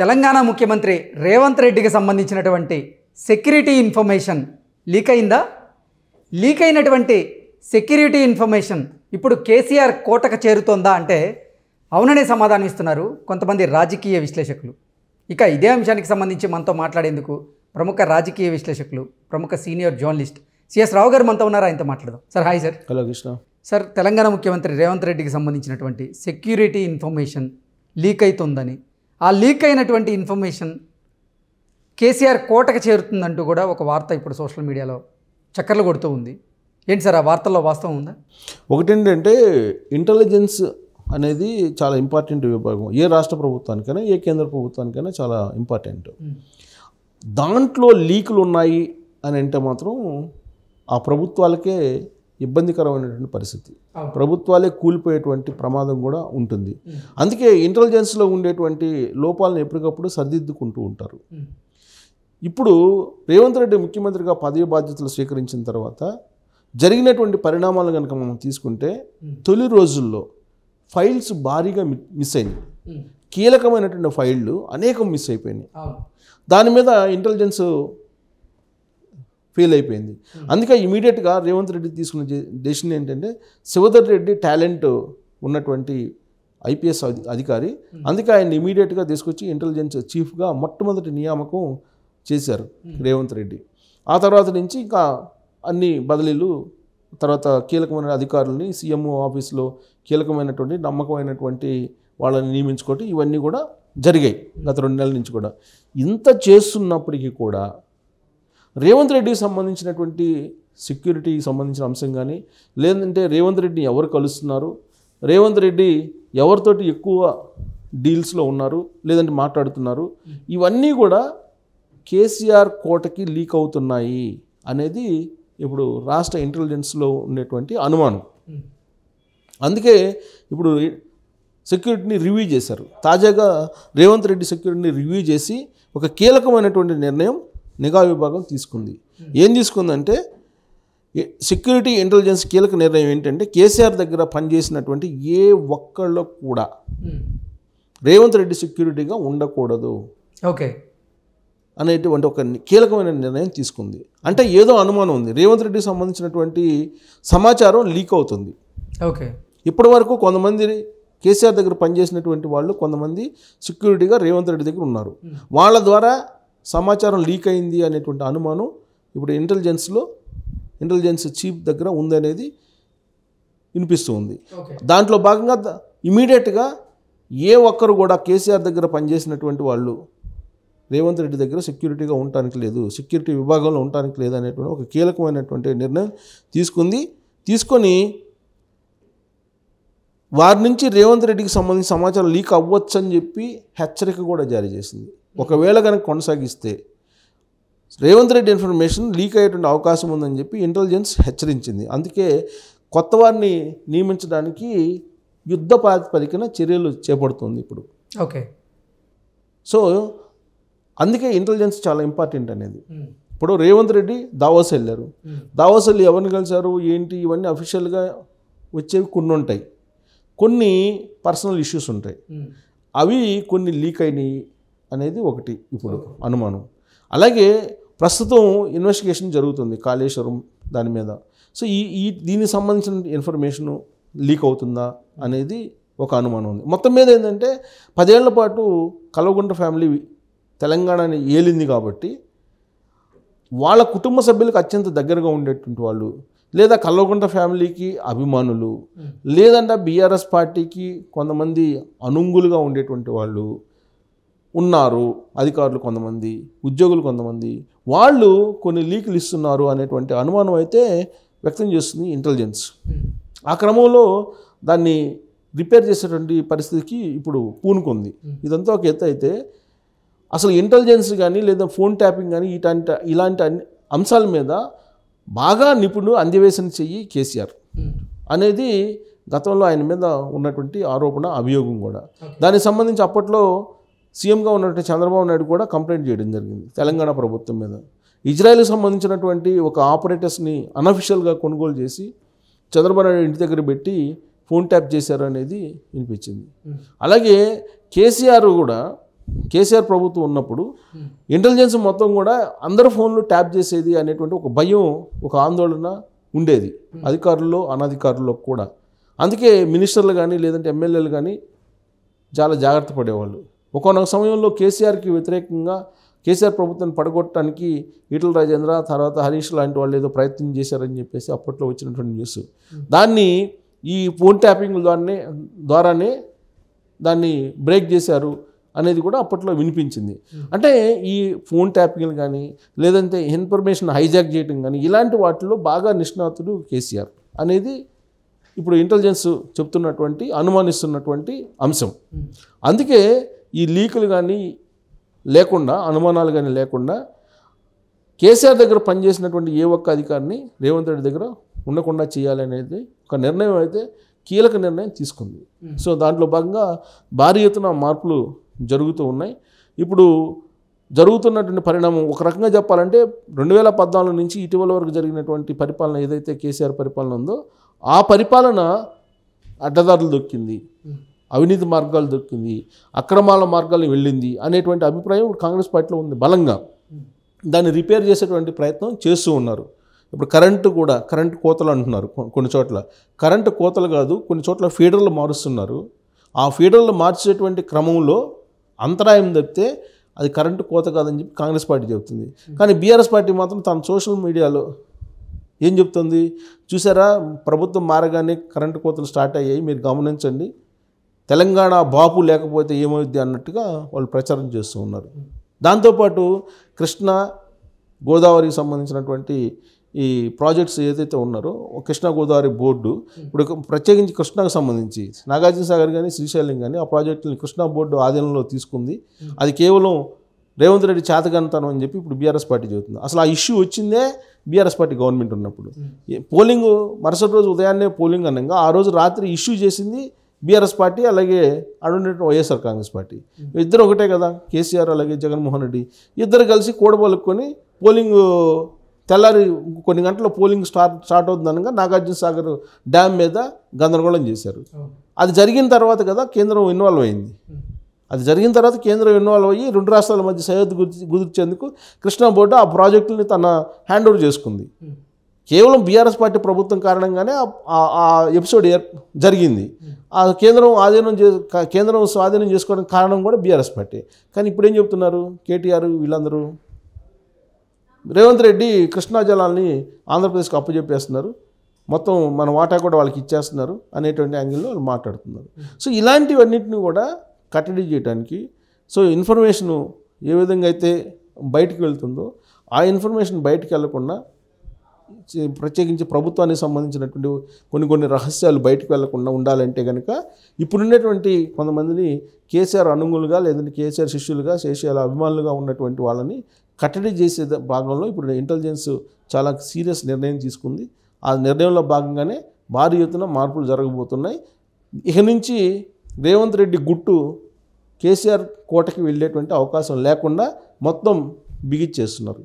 తెలంగాణ ముఖ్యమంత్రి రేవంత్ రెడ్డికి సంబంధించినటువంటి సెక్యూరిటీ ఇన్ఫర్మేషన్ లీక్ అయిందా లీక్ అయినటువంటి సెక్యూరిటీ ఇన్ఫర్మేషన్ ఇప్పుడు కేసీఆర్ కోటకు చేరుతోందా అంటే అవుననే సమాధానం ఇస్తున్నారు కొంతమంది రాజకీయ విశ్లేషకులు ఇక ఇదే అంశానికి సంబంధించి మనతో మాట్లాడేందుకు ప్రముఖ రాజకీయ విశ్లేషకులు ప్రముఖ సీనియర్ జర్నలిస్ట్ సిఎస్ రావు గారు మనతో ఉన్నారు ఆయనతో మాట్లాడదాం sir hi sir hello Krishna sir Telangana ముఖ్యమంత్రి రేవంత్ రెడ్డికి సంబంధించినటువంటి సెక్యూరిటీ ఇన్ఫర్మేషన్ లీక్ అవుతుందని ఆ లీక్ అయినటువంటి ఇన్ఫర్మేషన్ కేసీఆర్ కోటకు చేరుతుందంటూ కూడా ఒక వార్త ఇప్పుడు సోషల్ మీడియాలో చక్కర్లు కొడుతూ ఉంది ఏంటి సార్ ఆ వార్తల్లో వాస్తవం ఉందా ఒకటేంటంటే ఇంటెలిజెన్స్ అనేది చాలా ఇంపార్టెంట్ విభాగం ఏ రాష్ట్ర ప్రభుత్వానికైనా ఏ కేంద్ర ప్రభుత్వానికైనా చాలా ఇంపార్టెంట్ దాంట్లో లీకులు ఉన్నాయి అని అంటే మాత్రం ఆ ప్రభుత్వాలకే ఇబ్బందికరమైనటువంటి పరిస్థితి ప్రభుత్వాలే కూలిపోయేటువంటి ప్రమాదం కూడా ఉంటుంది అందుకే ఇంటెలిజెన్స్లో ఉండేటువంటి లోపాలను ఎప్పటికప్పుడు సరిదిద్దుకుంటూ ఉంటారు ఇప్పుడు రేవంత్ రెడ్డి ముఖ్యమంత్రిగా పదవి బాధ్యతలు స్వీకరించిన తర్వాత జరిగినటువంటి పరిణామాలు కనుక మనం తీసుకుంటే తొలి రోజుల్లో ఫైల్స్ భారీగా మిస్ అయినాయి కీలకమైనటువంటి ఫైళ్ళు అనేకం మిస్ అయిపోయినాయి దాని మీద ఇంటెలిజెన్స్ ఫెయిల్ అయిపోయింది అందుకే ఇమీడియట్గా రేవంత్ రెడ్డి తీసుకున్న డెసిషన్ ఏంటంటే శివధర్ రెడ్డి టాలెంట్ ఉన్నటువంటి ఐపీఎస్ అధికారి అందుకే ఆయన ఇమీడియట్గా తీసుకొచ్చి ఇంటెలిజెన్స్ చీఫ్గా మొట్టమొదటి నియామకం చేశారు రేవంత్ రెడ్డి ఆ తర్వాత నుంచి ఇంకా అన్ని బదిలీలు తర్వాత కీలకమైన అధికారులని సీఎంఓ ఆఫీస్లో కీలకమైనటువంటి నమ్మకమైనటువంటి వాళ్ళని నియమించుకోవటం ఇవన్నీ కూడా జరిగాయి గత రెండు నెలల నుంచి కూడా ఇంత చేస్తున్నప్పటికీ కూడా రేవంత్ రెడ్డికి సంబంధించినటువంటి సెక్యూరిటీకి సంబంధించిన అంశం కానీ లేదంటే రేవంత్ రెడ్డిని ఎవరు కలుస్తున్నారు రేవంత్ రెడ్డి ఎవరితోటి ఎక్కువ డీల్స్లో ఉన్నారు లేదంటే మాట్లాడుతున్నారు ఇవన్నీ కూడా కేసీఆర్ కోటకి లీక్ అవుతున్నాయి అనేది ఇప్పుడు రాష్ట్ర ఇంటెలిజెన్స్లో ఉండేటువంటి అనుమానం అందుకే ఇప్పుడు సెక్యూరిటీని రివ్యూ చేశారు తాజాగా రేవంత్ రెడ్డి సెక్యూరిటీని రివ్యూ చేసి ఒక కీలకమైనటువంటి నిర్ణయం నిఘా విభాగం తీసుకుంది ఏం తీసుకుందంటే సెక్యూరిటీ ఇంటెలిజెన్స్ కీలక నిర్ణయం ఏంటంటే కేసీఆర్ దగ్గర పనిచేసినటువంటి ఏ ఒక్కళ్ళు కూడా hmm. రేవంత్ రెడ్డి సెక్యూరిటీగా ఉండకూడదు ఓకే అనేటువంటి ఒక కీలకమైన నిర్ణయం తీసుకుంది అంటే ఏదో అనుమానం ఉంది రేవంత్ రెడ్డికి సంబంధించినటువంటి సమాచారం లీక్ అవుతుంది ఓకే ఇప్పటి వరకు కొంతమంది కేసీఆర్ దగ్గర పనిచేసినటువంటి వాళ్ళు కొంతమంది సెక్యూరిటీగా రేవంత్ రెడ్డి దగ్గర ఉన్నారు hmm. వాళ్ళ ద్వారా సమాచారం లీక్ అయింది అనేటువంటి అనుమానం ఇప్పుడు ఇంటెలిజెన్స్లో ఇంటెలిజెన్స్ చీఫ్ దగ్గర ఉందనేది వినిపిస్తూ ఉంది దాంట్లో భాగంగా ఇమీడియట్గా ఏ ఒక్కరు కూడా కేసీఆర్ దగ్గర పనిచేసినటువంటి వాళ్ళు రేవంత్ రెడ్డి దగ్గర సెక్యూరిటీగా ఉండటానికి లేదు సెక్యూరిటీ విభాగంలో ఉండటానికి లేదు అనేటువంటి ఒక కీలకమైనటువంటి నిర్ణయం తీసుకుంది తీసుకొని వారి నుంచి రేవంత్ రెడ్డికి సంబంధించిన సమాచారం లీక్ అవ్వచ్చని చెప్పి హెచ్చరిక కూడా జారీ చేసింది ఒకవేళ కనుక కొనసాగిస్తే రేవంత్ రెడ్డి ఇన్ఫర్మేషన్ లీక్ అయ్యేటువంటి అవకాశం ఉందని చెప్పి ఇంటెలిజెన్స్ హెచ్చరించింది అందుకే కొత్త వారిని నియమించడానికి యుద్ధ ప్రాతిపదికన చర్యలు చేపడుతుంది ఇప్పుడు ఓకే సో అందుకే ఇంటెలిజెన్స్ చాలా ఇంపార్టెంట్ అనేది ఇప్పుడు రేవంత్ రెడ్డి దావోస్ వెళ్ళారు దావోస్ వెళ్ళి ఎవరిని కలిశారు ఏంటి ఇవన్నీ అఫీషియల్గా వచ్చేవి కొన్ని ఉంటాయి కొన్ని పర్సనల్ ఇష్యూస్ ఉంటాయి అవి కొన్ని లీక్ అయినాయి అనేది ఒకటి ఇప్పుడు అనుమానం అలాగే ప్రస్తుతం ఇన్వెస్టిగేషన్ జరుగుతుంది కాళేశ్వరం దాని మీద సో ఈ ఈ దీనికి సంబంధించిన ఇన్ఫర్మేషన్ లీక్ అవుతుందా అనేది ఒక అనుమానం ఉంది మొత్తం మీద ఏంటంటే పదేళ్ల పాటు కలవగుంట ఫ్యామిలీ తెలంగాణని ఏలింది కాబట్టి వాళ్ళ కుటుంబ సభ్యులకు అత్యంత దగ్గరగా ఉండేటువంటి వాళ్ళు లేదా కల్వగుంట ఫ్యామిలీకి అభిమానులు లేదంటే బీఆర్ఎస్ పార్టీకి కొంతమంది అనుంగులుగా ఉండేటువంటి వాళ్ళు ఉన్నారు అధికారులు కొంతమంది ఉద్యోగులు కొంతమంది వాళ్ళు కొన్ని లీకులు ఇస్తున్నారు అనేటువంటి అనుమానం అయితే వ్యక్తం చేస్తుంది ఇంటెలిజెన్స్ hmm. ఆ క్రమంలో దాన్ని రిపేర్ చేసేటువంటి పరిస్థితికి ఇప్పుడు పూనుకుంది hmm. ఇదంతా ఒక ఎత్తు అయితే అసలు ఇంటెలిజెన్స్ కానీ లేదా ఫోన్ ట్యాపింగ్ కానీ ఇలాంటి ఇలాంటి అంశాల మీద బాగా నిపుణుడు అందివేశం చెయ్యి కేసీఆర్ hmm. అనేది గతంలో ఆయన మీద ఉన్నటువంటి ఆరోపణ అభియోగం కూడా దానికి సంబంధించి అప్పట్లో సీఎంగా ఉన్నటువంటి చంద్రబాబు నాయుడు కూడా కంప్లైంట్ చేయడం జరిగింది తెలంగాణ ప్రభుత్వం మీద ఇజ్రాయెల్కి సంబంధించినటువంటి ఒక ఆపరేటర్స్ని అనఫిషియల్గా కొనుగోలు చేసి చంద్రబాబు నాయుడు ఇంటి దగ్గర పెట్టి ఫోన్ ట్యాప్ చేశారు అనేది వినిపించింది అలాగే కేసీఆర్ కూడా కేసీఆర్ ప్రభుత్వం ఉన్నప్పుడు ఇంటెలిజెన్స్ మొత్తం కూడా అందరు ఫోన్లు ట్యాప్ చేసేది అనేటువంటి ఒక భయం ఒక ఆందోళన ఉండేది అధికారుల్లో అనధికారుల్లో కూడా అందుకే మినిస్టర్లు కానీ లేదంటే ఎమ్మెల్యేలు కానీ చాలా జాగ్రత్త పడేవాళ్ళు ఒకనొక సమయంలో కేసీఆర్కి వ్యతిరేకంగా కేసీఆర్ ప్రభుత్వాన్ని పడగొట్టడానికి ఈటల రాజేంద్ర తర్వాత హరీష్ లాంటి వాళ్ళు ఏదో ప్రయత్నం చేశారని చెప్పేసి అప్పట్లో వచ్చినటువంటి న్యూస్ దాన్ని ఈ ఫోన్ ట్యాపింగ్ ద్వారానే ద్వారానే దాన్ని బ్రేక్ చేశారు అనేది కూడా అప్పట్లో వినిపించింది అంటే ఈ ఫోన్ ట్యాపింగ్లు కానీ లేదంటే ఇన్ఫర్మేషన్ హైజాక్ చేయడం కానీ ఇలాంటి వాటిలో బాగా నిష్ణాతుడు కేసీఆర్ అనేది ఇప్పుడు ఇంటెలిజెన్స్ చెప్తున్నటువంటి అనుమానిస్తున్నటువంటి అంశం అందుకే ఈ లీకులు కానీ లేకుండా అనుమానాలు కానీ లేకుండా కేసీఆర్ దగ్గర పనిచేసినటువంటి ఏ ఒక్క అధికారిని రేవంత్ రెడ్డి దగ్గర ఉండకుండా చేయాలనేది ఒక నిర్ణయం అయితే కీలక నిర్ణయం తీసుకుంది సో దాంట్లో భాగంగా భారీ ఎత్తున మార్పులు జరుగుతూ ఉన్నాయి ఇప్పుడు జరుగుతున్నటువంటి పరిణామం ఒక రకంగా చెప్పాలంటే రెండు వేల పద్నాలుగు నుంచి ఇటీవల వరకు జరిగినటువంటి పరిపాలన ఏదైతే కేసీఆర్ పరిపాలన ఉందో ఆ పరిపాలన అడ్డదారులు దొక్కింది అవినీతి మార్గాలు దొరికింది అక్రమాల మార్గాలు వెళ్ళింది అనేటువంటి అభిప్రాయం ఇప్పుడు కాంగ్రెస్ పార్టీలో ఉంది బలంగా దాన్ని రిపేర్ చేసేటువంటి ప్రయత్నం చేస్తూ ఉన్నారు ఇప్పుడు కరెంటు కూడా కరెంటు కోతలు అంటున్నారు కొన్ని చోట్ల కరెంటు కోతలు కాదు కొన్ని చోట్ల ఫీడర్లు మారుస్తున్నారు ఆ ఫీడర్లు మార్చేటువంటి క్రమంలో అంతరాయం తప్పితే అది కరెంటు కోత కాదని చెప్పి కాంగ్రెస్ పార్టీ చెబుతుంది కానీ బీఆర్ఎస్ పార్టీ మాత్రం తన సోషల్ మీడియాలో ఏం చెప్తుంది చూసారా ప్రభుత్వం మారగానే కరెంటు కోతలు స్టార్ట్ అయ్యాయి మీరు గమనించండి తెలంగాణ బాపు లేకపోతే ఏమవుద్ది అన్నట్టుగా వాళ్ళు ప్రచారం చేస్తూ ఉన్నారు దాంతోపాటు కృష్ణ గోదావరికి సంబంధించినటువంటి ఈ ప్రాజెక్ట్స్ ఏదైతే ఉన్నారో కృష్ణా గోదావరి బోర్డు ఇప్పుడు ప్రత్యేకించి కృష్ణకు సంబంధించి నాగార్జున సాగర్ కానీ శ్రీశైలం కానీ ఆ ప్రాజెక్టుని కృష్ణా బోర్డు ఆధీనంలో తీసుకుంది అది కేవలం రేవంత్ రెడ్డి చేతగంతనం అని చెప్పి ఇప్పుడు బీఆర్ఎస్ పార్టీ చెబుతుంది అసలు ఆ ఇష్యూ వచ్చిందే బీఆర్ఎస్ పార్టీ గవర్నమెంట్ ఉన్నప్పుడు పోలింగ్ మరుసటి రోజు ఉదయాన్నే పోలింగ్ అనగా ఆ రోజు రాత్రి ఇష్యూ చేసింది బీఆర్ఎస్ పార్టీ అలాగే అడుండే వైఎస్ఆర్ కాంగ్రెస్ పార్టీ ఇద్దరు ఒకటే కదా కేసీఆర్ అలాగే జగన్మోహన్ రెడ్డి ఇద్దరు కలిసి కూడబలుక్కొని పోలింగ్ తెల్లారి కొన్ని గంటల పోలింగ్ స్టార్ట్ స్టార్ట్ అవుతుందనగా నాగార్జున సాగర్ డ్యామ్ మీద గందరగోళం చేశారు అది జరిగిన తర్వాత కదా కేంద్రం ఇన్వాల్వ్ అయింది అది జరిగిన తర్వాత కేంద్రం ఇన్వాల్వ్ అయ్యి రెండు రాష్ట్రాల మధ్య సరిహద్దు కుదిర్చేందుకు కృష్ణా బోర్డు ఆ ప్రాజెక్టుని తన హ్యాండ్ ఓవర్ చేసుకుంది కేవలం బీఆర్ఎస్ పార్టీ ప్రభుత్వం కారణంగానే ఆ ఎపిసోడ్ జరిగింది ఆ కేంద్రం ఆధీనం చే కేంద్రం స్వాధీనం చేసుకోవడం కారణం కూడా బీఆర్ఎస్ పార్టీ కానీ ఇప్పుడు ఏం చెప్తున్నారు కేటీఆర్ వీళ్ళందరూ రేవంత్ రెడ్డి కృష్ణా జలాల్ని ఆంధ్రప్రదేశ్కి అప్పచెప్పేస్తున్నారు మొత్తం మన వాటా కూడా వాళ్ళకి ఇచ్చేస్తున్నారు అనేటువంటి యాంగిల్లో వాళ్ళు మాట్లాడుతున్నారు సో ఇలాంటివన్నింటిని కూడా కట్టడి చేయడానికి సో ఇన్ఫర్మేషను ఏ విధంగా అయితే బయటకు వెళ్తుందో ఆ ఇన్ఫర్మేషన్ బయటకు వెళ్లకుండా ప్రత్యేకించి ప్రభుత్వానికి సంబంధించినటువంటి కొన్ని కొన్ని రహస్యాలు బయటకు వెళ్లకుండా ఉండాలంటే కనుక ఇప్పుడున్నటువంటి కొంతమందిని కేసీఆర్ అనుగులుగా లేదంటే కేసీఆర్ శిష్యులుగా శేషియాల అభిమానులుగా ఉన్నటువంటి వాళ్ళని కట్టడి చేసే భాగంలో ఇప్పుడు ఇంటెలిజెన్స్ చాలా సీరియస్ నిర్ణయం తీసుకుంది ఆ నిర్ణయంలో భాగంగానే భారీ ఎత్తున మార్పులు జరగబోతున్నాయి ఇక నుంచి రేవంత్ రెడ్డి గుట్టు కేసీఆర్ కోటకి వెళ్ళేటువంటి అవకాశం లేకుండా మొత్తం బిగిచ్చేస్తున్నారు